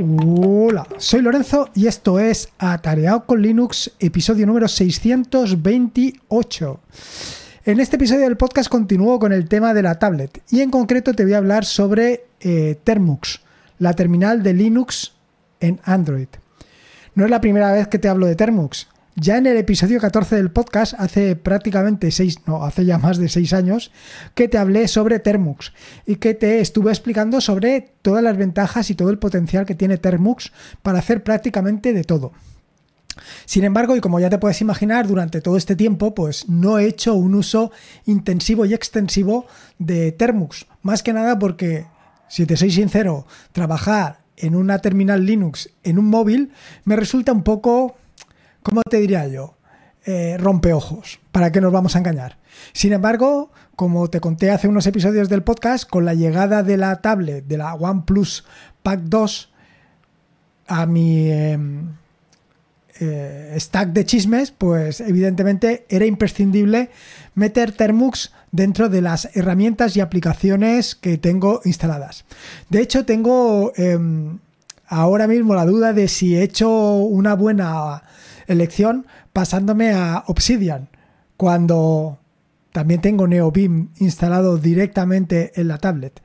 Hola, soy Lorenzo y esto es Atareado con Linux, episodio número 628. En este episodio del podcast continúo con el tema de la tablet y en concreto te voy a hablar sobre eh, Termux, la terminal de Linux en Android. No es la primera vez que te hablo de Termux. Ya en el episodio 14 del podcast, hace prácticamente 6, no, hace ya más de 6 años, que te hablé sobre Termux y que te estuve explicando sobre todas las ventajas y todo el potencial que tiene Termux para hacer prácticamente de todo. Sin embargo, y como ya te puedes imaginar, durante todo este tiempo, pues no he hecho un uso intensivo y extensivo de Termux. Más que nada porque, si te soy sincero, trabajar en una terminal Linux en un móvil me resulta un poco ¿cómo te diría yo? Eh, rompe rompeojos, ¿para qué nos vamos a engañar? Sin embargo, como te conté hace unos episodios del podcast, con la llegada de la tablet de la OnePlus Pack 2 a mi em, eh, stack de chismes, pues evidentemente era imprescindible meter Termux dentro de las herramientas y aplicaciones que tengo instaladas. De hecho, tengo... Em, ahora mismo la duda de si he hecho una buena elección pasándome a Obsidian, cuando también tengo NeoBeam instalado directamente en la tablet.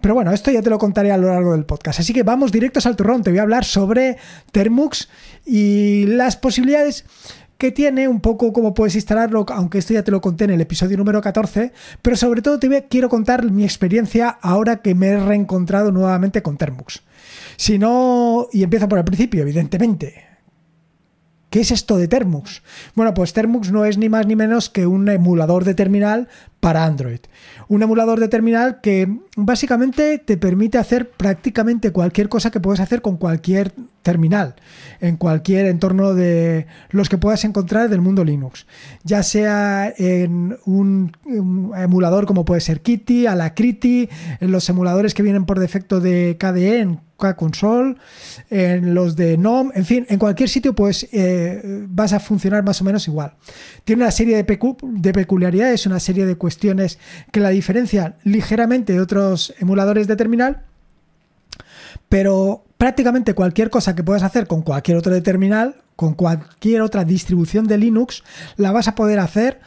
Pero bueno, esto ya te lo contaré a lo largo del podcast. Así que vamos directos al turrón. Te voy a hablar sobre Termux y las posibilidades que tiene, un poco cómo puedes instalarlo, aunque esto ya te lo conté en el episodio número 14. Pero sobre todo te quiero contar mi experiencia ahora que me he reencontrado nuevamente con Termux. Si no, y empieza por el principio, evidentemente. ¿Qué es esto de Termux? Bueno, pues Termux no es ni más ni menos que un emulador de terminal para Android. Un emulador de terminal que básicamente te permite hacer prácticamente cualquier cosa que puedes hacer con cualquier terminal, en cualquier entorno de los que puedas encontrar del mundo Linux, ya sea en un, emulador como puede ser Kitty, ALACRITI en los emuladores que vienen por defecto de KDE, en Console, en los de GNOME, en fin, en cualquier sitio pues eh, vas a funcionar más o menos igual. Tiene una serie de, de peculiaridades, una serie de cuestiones cuestiones que la diferencian ligeramente de otros emuladores de terminal, pero prácticamente cualquier cosa que puedas hacer con cualquier otro terminal, con cualquier otra distribución de Linux, la vas a poder hacer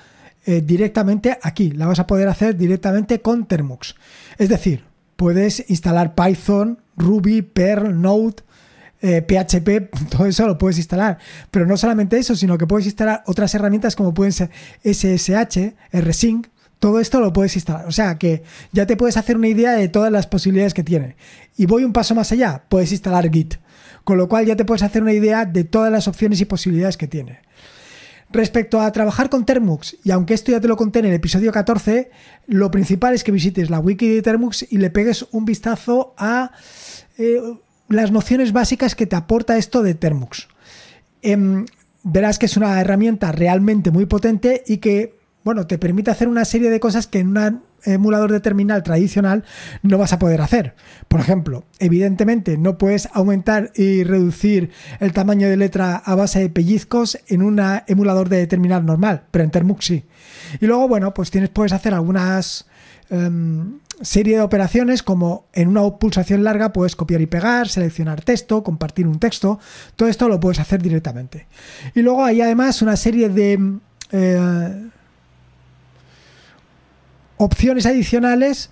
eh, directamente aquí, la vas a poder hacer directamente con Termux. Es decir, puedes instalar Python, Ruby, Perl, Node, PHP, eh, todo eso lo puedes instalar. Pero no solamente eso, sino que puedes instalar otras herramientas como pueden ser SSH, RSync, todo esto lo puedes instalar. O sea que ya te puedes hacer una idea de todas las posibilidades que tiene. Y voy un paso más allá, puedes instalar Git. Con lo cual ya te puedes hacer una idea de todas las opciones y posibilidades que tiene. Respecto a trabajar con Termux, y aunque esto ya te lo conté en el episodio 14, lo principal es que visites la wiki de Termux y le pegues un vistazo a eh, las nociones básicas que te aporta esto de Termux. Em, verás que es una herramienta realmente muy potente y que bueno, te permite hacer una serie de cosas que en un emulador de terminal tradicional no vas a poder hacer. Por ejemplo, evidentemente no puedes aumentar y reducir el tamaño de letra a base de pellizcos en un emulador de terminal normal, pero en Termux sí. Y luego, bueno, pues tienes, puedes hacer algunas em, serie de operaciones como en una pulsación larga puedes copiar y pegar, seleccionar texto, compartir un texto, todo esto lo puedes hacer directamente. Y luego hay además una serie de... Eh, opciones adicionales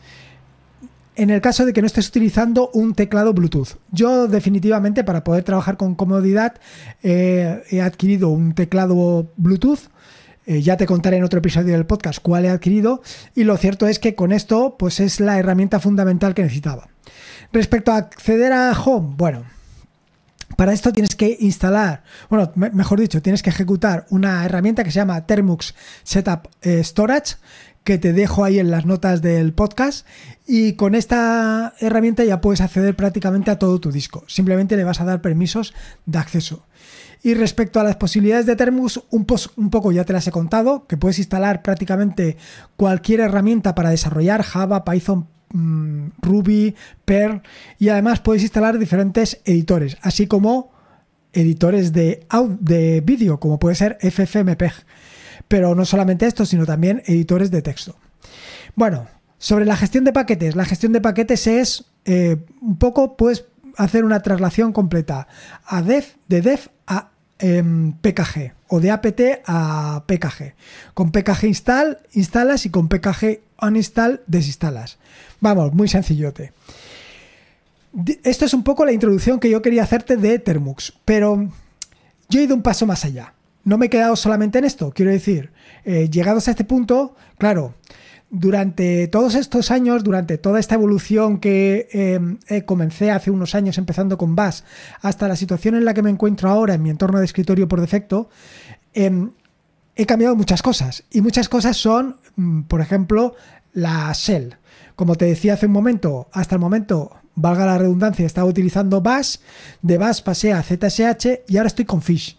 en el caso de que no estés utilizando un teclado Bluetooth. Yo definitivamente para poder trabajar con comodidad eh, he adquirido un teclado Bluetooth. Eh, ya te contaré en otro episodio del podcast cuál he adquirido y lo cierto es que con esto pues es la herramienta fundamental que necesitaba. Respecto a acceder a Home, bueno, para esto tienes que instalar, bueno, mejor dicho, tienes que ejecutar una herramienta que se llama Termux Setup eh, Storage, que te dejo ahí en las notas del podcast. Y con esta herramienta ya puedes acceder prácticamente a todo tu disco. Simplemente le vas a dar permisos de acceso. Y respecto a las posibilidades de Termus, un, poco ya te las he contado, que puedes instalar prácticamente cualquier herramienta para desarrollar Java, Python, mm, Ruby, Perl y además puedes instalar diferentes editores, así como editores de, de vídeo, como puede ser FFmpeg. Pero no solamente esto, sino también editores de texto. Bueno, sobre la gestión de paquetes. La gestión de paquetes es eh, un poco, puedes hacer una traslación completa a def, de dev a em, PKG o de apt a PKG. Con PKG install, instalas y con PKG uninstall, desinstalas. Vamos, muy sencillote. Esto es un poco la introducción que yo quería hacerte de Termux, pero yo he ido un paso más allá no me he quedado solamente en esto. Quiero decir, eh, llegados a este punto, claro, durante todos estos años, durante toda esta evolución que eh, eh, comencé hace unos años empezando con Bass, hasta la situación en la que me encuentro ahora en mi entorno de escritorio por defecto, em, he cambiado muchas cosas. Y muchas cosas son, mm, por ejemplo, la shell. Como te decía hace un momento, hasta el momento, valga la redundancia, estaba utilizando Bash, de Bash pasé a ZSH y ahora estoy con Fish.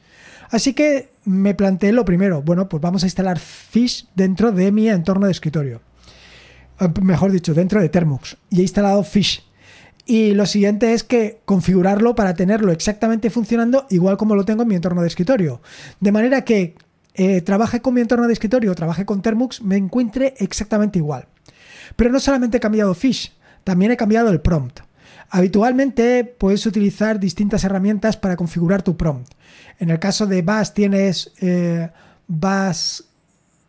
Así que me planteé lo primero, bueno, pues vamos a instalar Fish dentro de mi entorno de escritorio. Eh, mejor dicho, dentro de Termux. Y he instalado Fish. Y lo siguiente es que configurarlo para tenerlo exactamente funcionando igual como lo tengo en mi entorno de escritorio. De manera que eh, trabaje con mi entorno de escritorio o trabaje con Termux, me encuentre exactamente igual. Pero no solamente he cambiado Fish, también he cambiado el prompt. Habitualmente puedes utilizar distintas herramientas para configurar tu prompt. En el caso de Bash tienes eh, Bash,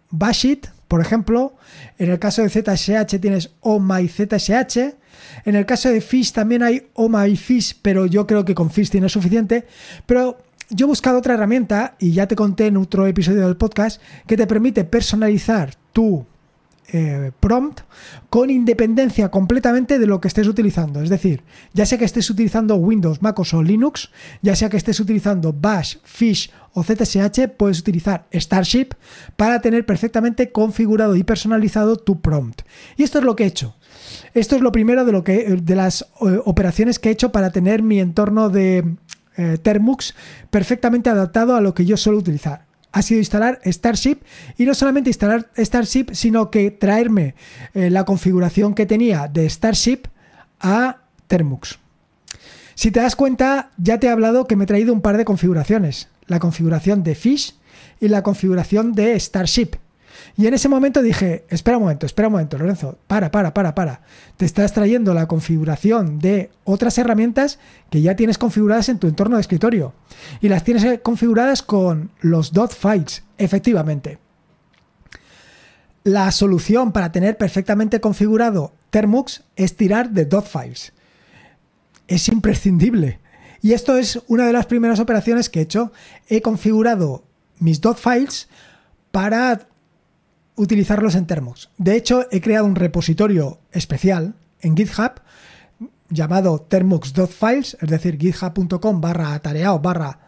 Bashit, por ejemplo. En el caso de ZSH tienes Oh My ZSH. En el caso de Fish también hay Oh My Fish, pero yo creo que con Fish tiene suficiente. Pero yo he buscado otra herramienta y ya te conté en otro episodio del podcast que te permite personalizar tu eh, prompt con independencia completamente de lo que estés utilizando. Es decir, ya sea que estés utilizando Windows, MacOS o Linux, ya sea que estés utilizando Bash, Fish o ZSH, puedes utilizar Starship para tener perfectamente configurado y personalizado tu prompt. Y esto es lo que he hecho. Esto es lo primero de, lo que, eh, de las eh, operaciones que he hecho para tener mi entorno de Termux perfectamente adaptado a lo que yo suelo utilizar ha sido instalar Starship y no solamente instalar Starship, sino que traerme eh, la configuración que tenía de Starship a Termux. Si te das cuenta, ya te he hablado que me he traído un par de configuraciones, la configuración de Fish y la configuración de Starship. Y en ese momento dije, espera un momento, espera un momento, Lorenzo, para, para, para, para. Te estás trayendo la configuración de otras herramientas que ya tienes configuradas en tu entorno de escritorio. Y las tienes eh, configuradas con los dot files, efectivamente. La solución para tener perfectamente configurado Termux es tirar de dot files. Es imprescindible. Y esto es una de las primeras operaciones que he hecho. He configurado mis dot files para utilizarlos en Termux. De hecho, he creado un repositorio especial en GitHub llamado termux.files, es decir, github.com barra atareado barra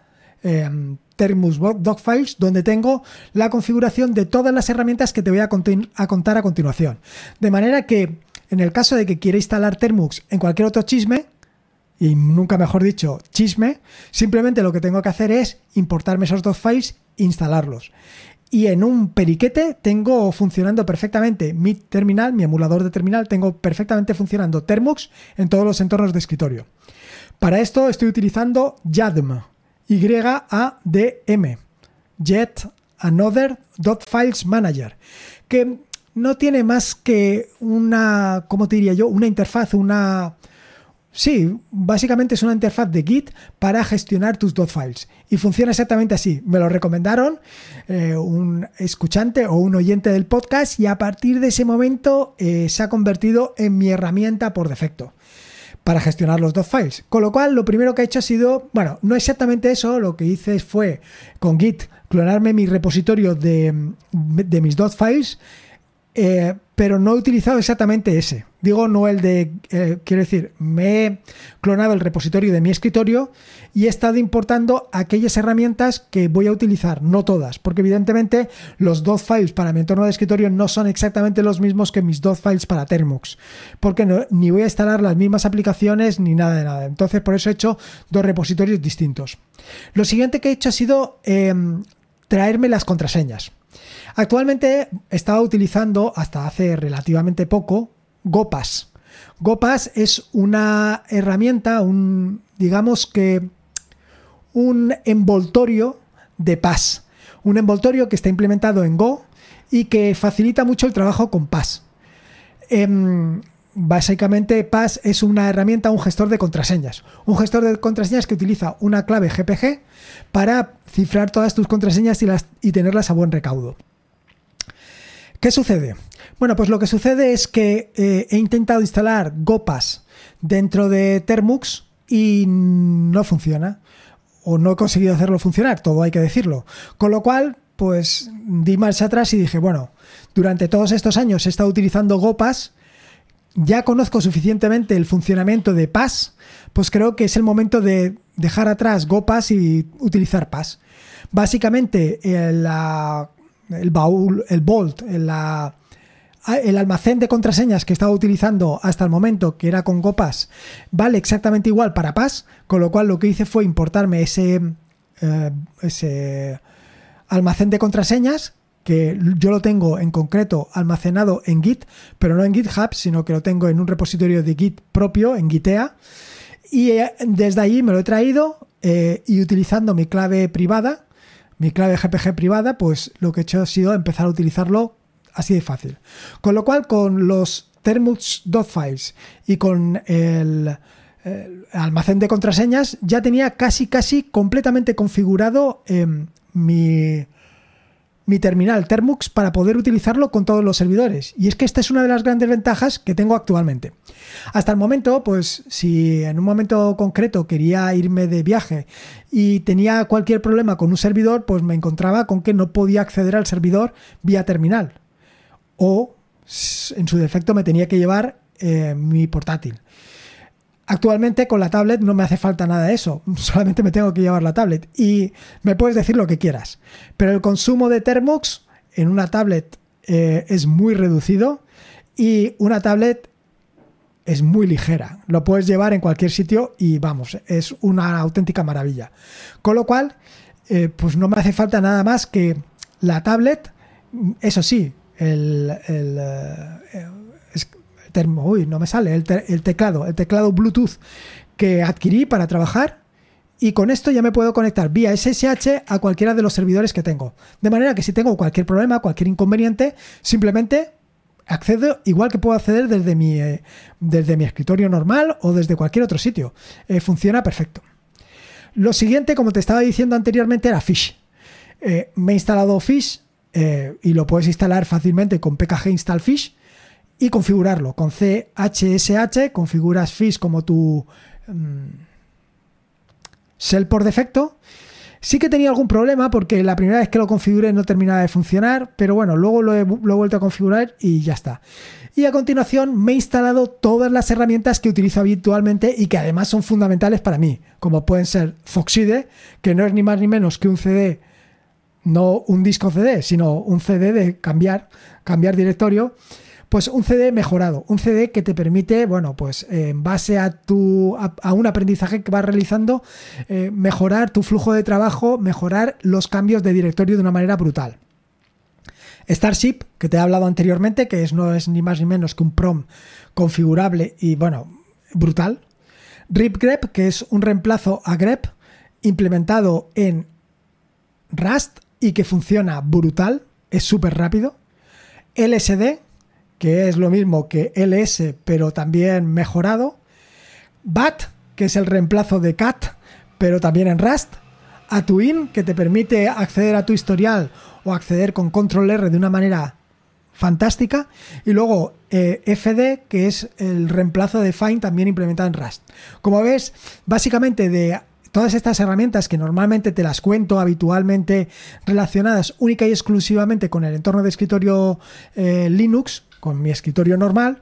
em, termux.files, donde tengo la configuración de todas las herramientas que te voy a, a contar a continuación. De manera que, en el caso de que quiera instalar Termux en cualquier otro chisme, y nunca mejor dicho, chisme, simplemente lo que tengo que hacer es importarme esos dos files e instalarlos y en un periquete tengo funcionando perfectamente mi terminal, mi emulador de terminal, tengo perfectamente funcionando Termux en todos los entornos de escritorio. Para esto estoy utilizando YADM, Y-A-D-M, Yet Another Dot Files Manager, que no tiene más que una, ¿cómo te diría yo? Una interfaz, una, Sí, básicamente es una interfaz de Git para gestionar tus dot files y funciona exactamente así. Me lo recomendaron eh, un escuchante o un oyente del podcast y a partir de ese momento eh, se ha convertido en mi herramienta por defecto para gestionar los dos files. Con lo cual, lo primero que he hecho ha sido, bueno, no exactamente eso, lo que hice fue con Git clonarme mi repositorio de, de mis .dot files eh, pero no he utilizado exactamente ese. Digo, no el de. Eh, quiero decir, me he clonado el repositorio de mi escritorio y he estado importando aquellas herramientas que voy a utilizar, no todas, porque evidentemente los dos files para mi entorno de escritorio no son exactamente los mismos que mis dos files para Termux, porque ni voy a instalar las mismas aplicaciones ni nada de nada. Entonces, por eso he hecho dos repositorios distintos. Lo siguiente que he hecho ha sido em, traerme las contraseñas. Actualmente estaba utilizando, hasta hace relativamente poco, GoPass. GoPass es una herramienta, un, digamos que un envoltorio de pass, Un envoltorio que está implementado en Go y que facilita mucho el trabajo con pass. Em, básicamente, pass es una herramienta, un gestor de contraseñas. Un gestor de contraseñas que utiliza una clave GPG para cifrar todas tus contraseñas y tenerlas a buen recaudo. ¿Qué sucede? Bueno, pues lo que sucede es que eh, he intentado instalar GOPAS dentro de Termux y no funciona. O no he conseguido hacerlo funcionar, todo hay que decirlo. Con lo cual, pues di marcha atrás y dije, bueno, durante todos estos años he estado utilizando GOPAS, ya conozco suficientemente el funcionamiento de PAS, pues creo que es el momento de dejar atrás GOPAS y utilizar PAS. Básicamente, eh, la el baúl, el Vault, ah, el almacén de contraseñas que estaba utilizando hasta el momento, que era con copas, vale exactamente igual para PAS, con lo cual lo que hice fue importarme ese, eh, ese almacén de contraseñas, que yo lo tengo en concreto almacenado en Git, pero no en GitHub, sino que lo tengo en un repositorio de Git propio, en Gitea, y eh, desde allí me lo he traído eh, y utilizando mi clave privada, mi clave GPG privada, pues lo que he hecho ha sido empezar a utilizarlo así de fácil. Con lo cual, con los thermals.files .files y con el, eh, almacén de contraseñas, ya tenía casi, casi completamente configurado eh, mi, mi terminal Termux para poder utilizarlo con todos los servidores. Y es que esta es una de las grandes ventajas que tengo actualmente. Hasta el momento, pues si en un momento concreto quería irme de viaje y tenía cualquier problema con un servidor, pues me encontraba con que no podía acceder al servidor vía terminal. O en su defecto me tenía que llevar eh, mi portátil. Actualmente con la tablet no me hace falta nada de eso, solamente me tengo que llevar la tablet y me puedes decir lo que quieras. Pero el consumo de Thermox en una tablet eh, es muy reducido y una tablet es muy ligera. Lo puedes llevar en cualquier sitio y vamos, es una auténtica maravilla. Con lo cual, eh, pues no me hace falta nada más que la tablet, eso sí, el eh, uy, no me sale, el, teclado, el teclado Bluetooth que adquirí para trabajar y con esto ya me puedo conectar vía SSH a cualquiera de los servidores que tengo. De manera que si tengo cualquier problema, cualquier inconveniente, simplemente accedo igual que puedo acceder desde mi, eh, desde mi escritorio normal o desde cualquier otro sitio. Eh, funciona perfecto. Lo siguiente, como te estaba diciendo anteriormente, era Fish. Eh, me he instalado Fish y lo puedes instalar fácilmente con pkg install fish y configurarlo. Con CHSH configuras FISH como tu shell mm, por defecto. Sí que tenía algún problema porque la primera vez que lo configuré no terminaba de funcionar, pero bueno, luego lo he, vuelto a configurar y ya está. Y a continuación me he instalado todas las herramientas que utilizo habitualmente y que además son fundamentales para mí, como pueden ser Foxide, que no es ni más ni menos que un CD no un disco CD, sino un CD de cambiar, cambiar directorio, pues un CD mejorado, un CD que te permite, bueno, pues eh, en base a tu a, un aprendizaje que vas realizando, eh, mejorar tu flujo de trabajo, mejorar los cambios de directorio de una manera brutal. Starship, que te he hablado anteriormente, que es, no es ni más ni menos que un prom configurable y bueno, brutal. RipGrep, que es un reemplazo a grep implementado en Rust y que funciona brutal, es súper rápido. LSD, que es lo mismo que LS, pero también mejorado. BAT, que es el reemplazo de CAT, pero también en Rust. Atuin, que te permite acceder a tu historial o acceder con Control R de una manera fantástica. Y luego eh, FD, que es el reemplazo de Find, también implementado en Rust. Como ves, básicamente de todas estas herramientas que normalmente te las cuento habitualmente relacionadas única y exclusivamente con el entorno de escritorio eh, Linux, con mi escritorio normal,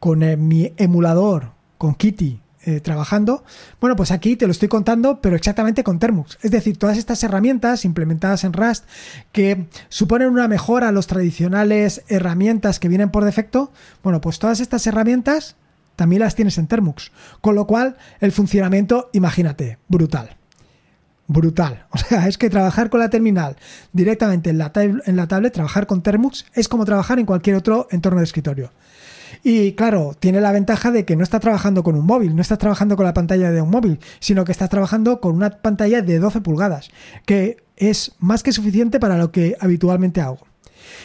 con eh, mi emulador, con Kitty eh, trabajando. Bueno, pues aquí te lo estoy contando, pero exactamente con Termux. Es decir, todas estas herramientas implementadas en Rust que suponen una mejora a las tradicionales herramientas que vienen por defecto, bueno, pues todas estas herramientas también las tienes en Termux. Con lo cual, el funcionamiento, imagínate, brutal brutal. O sea, es que trabajar con la terminal directamente en la, en la tablet, trabajar con Termux, es como trabajar en cualquier otro entorno de escritorio. Y claro, tiene la ventaja de que no estás trabajando con un móvil, no estás trabajando con la pantalla de un móvil, sino que estás trabajando con una pantalla de 12 pulgadas, que es más que suficiente para lo que habitualmente hago.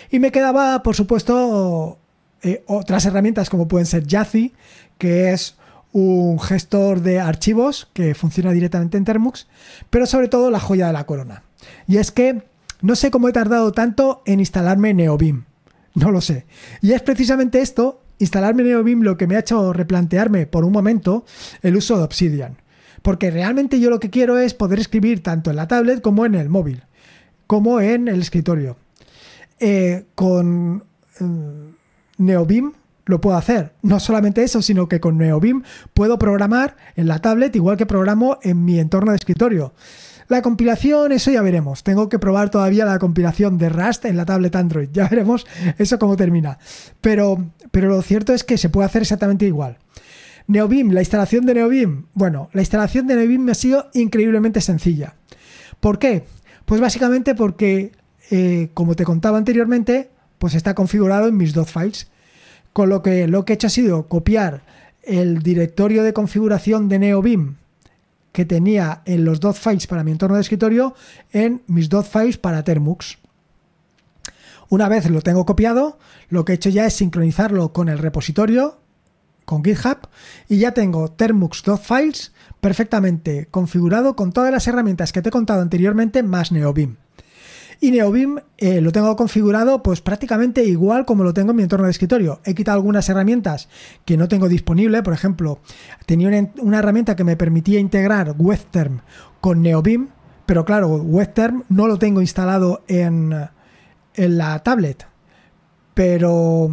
Y me quedaba, por supuesto, eh, otras herramientas como pueden ser yazi que es un gestor de archivos que funciona directamente en Termux, pero sobre todo la joya de la corona. Y es que no sé cómo he tardado tanto en instalarme NeoBeam, no lo sé. Y es precisamente esto, instalarme NeoBeam lo que me ha hecho replantearme por un momento el uso de Obsidian. Porque realmente yo lo que quiero es poder escribir tanto en la tablet como en el móvil, como en el escritorio. Eh, con eh, Neovim lo puedo hacer. No solamente eso, sino que con Neobim puedo programar en la tablet igual que programo en mi entorno de escritorio. La compilación, eso ya veremos. Tengo que probar todavía la compilación de Rust en la tablet Android. Ya veremos eso cómo termina. Pero, pero lo cierto es que se puede hacer exactamente igual. Neobim, la instalación de Neobim, Bueno, la instalación de Neobim me ha sido increíblemente sencilla. ¿Por qué? Pues básicamente porque, eh, como te contaba anteriormente, pues está configurado en mis dos files. Con lo que lo que he hecho ha sido copiar el directorio de configuración de NeoBim que tenía en los dos files para mi entorno de escritorio en mis dos files para Termux. Una vez lo tengo copiado, lo que he hecho ya es sincronizarlo con el repositorio, con GitHub, y ya tengo Termux files perfectamente configurado con todas las herramientas que te he contado anteriormente más NeoBim. Y NeoBeam eh, lo tengo configurado pues prácticamente igual como lo tengo en mi entorno de escritorio. He quitado algunas herramientas que no tengo disponible. Por ejemplo, tenía una, herramienta que me permitía integrar Webterm con Neobim, Pero claro, Webterm no lo tengo instalado en, en la tablet. Pero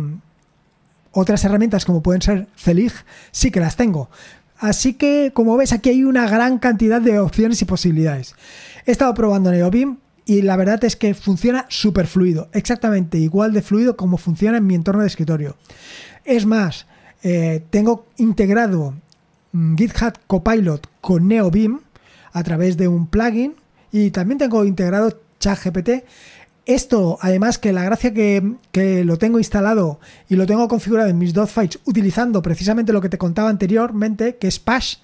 otras herramientas como pueden ser Celig sí que las tengo. Así que, como ves, aquí hay una gran cantidad de opciones y posibilidades. He estado probando Neobim y la verdad es que funciona súper fluido, exactamente igual de fluido como funciona en mi entorno de escritorio. Es más, eh, tengo integrado mm, GitHub Copilot con NeoBeam a través de un plugin y también tengo integrado ChatGPT. Esto, además que la gracia que, lo tengo instalado y lo tengo configurado en mis files, utilizando precisamente lo que te contaba anteriormente, que es Pash,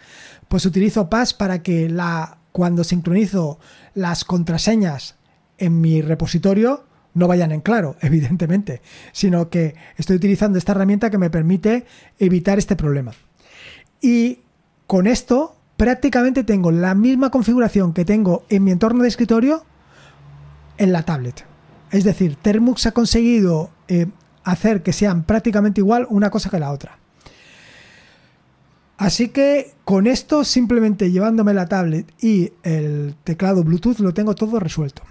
pues utilizo Pash para que la cuando sincronizo las contraseñas en mi repositorio, no vayan en claro, evidentemente, sino que estoy utilizando esta herramienta que me permite evitar este problema. Y con esto prácticamente tengo la misma configuración que tengo en mi entorno de escritorio en la tablet. Es decir, Termux ha conseguido eh, hacer que sean prácticamente igual una cosa que la otra. Así que con esto, simplemente llevándome la tablet y el teclado Bluetooth, lo tengo todo resuelto.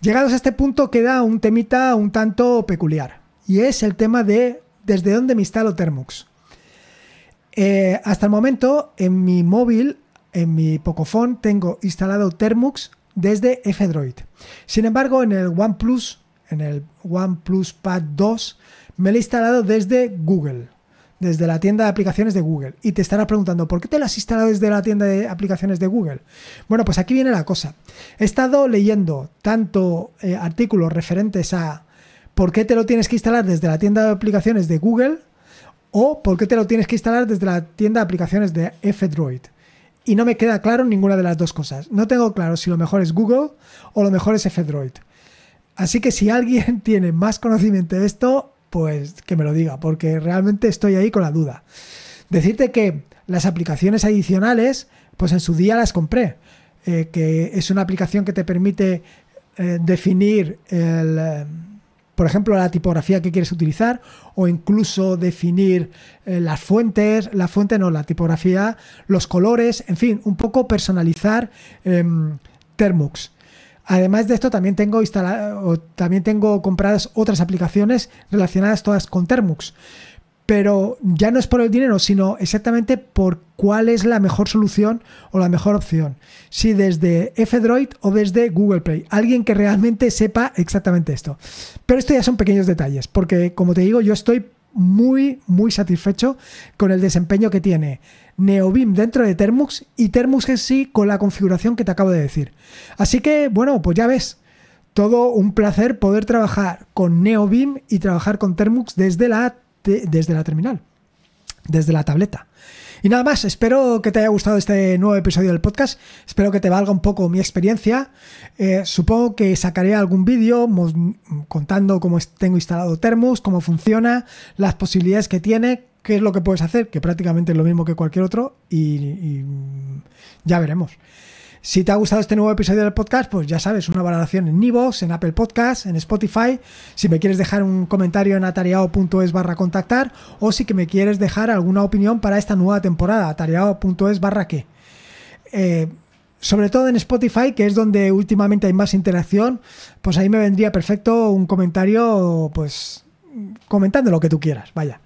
Llegados a este punto queda un temita un tanto peculiar, y es el tema de desde dónde me instalo Termux. Eh, hasta el momento, en mi móvil, en mi Pocophone, tengo instalado Termux desde F-Droid. Sin embargo, en el OnePlus, en el OnePlus Pad 2, me lo he instalado desde Google desde la tienda de aplicaciones de Google. Y te estarás preguntando, ¿por qué te lo has instalado desde la tienda de aplicaciones de Google? Bueno, pues aquí viene la cosa. He estado leyendo tanto eh, artículos referentes a por qué te lo tienes que instalar desde la tienda de aplicaciones de Google o por qué te lo tienes que instalar desde la tienda de aplicaciones de F-Droid. Y no me queda claro ninguna de las dos cosas. No tengo claro si lo mejor es Google o lo mejor es F-Droid. Así que si alguien tiene más conocimiento de esto, pues que me lo diga, porque realmente estoy ahí con la duda. Decirte que las aplicaciones adicionales, pues en su día las compré, eh, que es una aplicación que te permite eh, definir el eh, por ejemplo, la tipografía que quieres utilizar o incluso definir las fuentes, la fuente no, la tipografía, los colores, en fin, un poco personalizar em, Termux. Además de esto, también tengo, instalado, también tengo compradas otras aplicaciones relacionadas todas con Termux. Pero ya no es por el dinero, sino exactamente por cuál es la mejor solución o la mejor opción. Si desde F-Droid o desde Google Play. Alguien que realmente sepa exactamente esto. Pero esto ya son pequeños detalles, porque como te digo, yo estoy muy, muy satisfecho con el desempeño que tiene NeoBeam dentro de Termux y Termux en sí con la configuración que te acabo de decir. Así que, bueno, pues ya ves, todo un placer poder trabajar con NeoBeam y trabajar con Termux desde la, desde la terminal desde la tableta. Y nada más, espero que te haya gustado este nuevo episodio del podcast, espero que te valga un poco mi experiencia, eh, supongo que sacaré algún vídeo contando cómo tengo instalado Thermos, cómo funciona, las posibilidades que tiene, qué es lo que puedes hacer, que prácticamente es lo mismo que cualquier otro, y ya veremos. Si te ha gustado este nuevo episodio del podcast, pues ya sabes, una valoración en nibox, en Apple Podcasts, en Spotify. Si me quieres dejar un comentario en atareado.es barra contactar o si que me quieres dejar alguna opinión para esta nueva temporada, atareado.es barra que. Eh, sobre todo en Spotify, que es donde últimamente hay más interacción, pues ahí me vendría perfecto un comentario, pues comentando lo que tú quieras, vaya.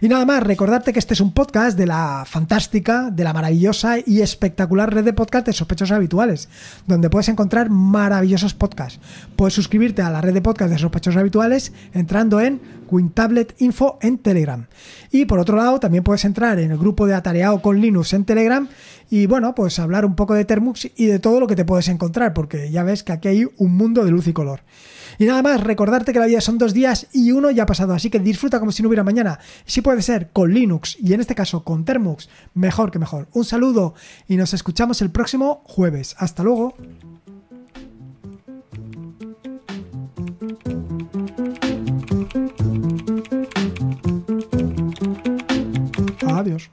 Y nada más, recordarte que este es un podcast de la fantástica, de la maravillosa y espectacular red de podcast de sospechosos habituales, donde puedes encontrar maravillosos podcasts. Puedes suscribirte a la red de podcast de sospechosos habituales entrando en Quintablet Info en Telegram. Y por otro lado, también puedes entrar en el grupo de Atareado con Linux en Telegram y bueno, pues hablar un poco de Termux y de todo lo que te puedes encontrar, porque ya ves que aquí hay un mundo de luz y color. Y nada más, recordarte que la vida son dos días y uno ya ha pasado, así que disfruta como si no hubiera mañana. Si puede ser con Linux y en este caso con Termux, mejor que mejor. Un saludo y nos escuchamos el próximo jueves. Hasta luego. Adiós.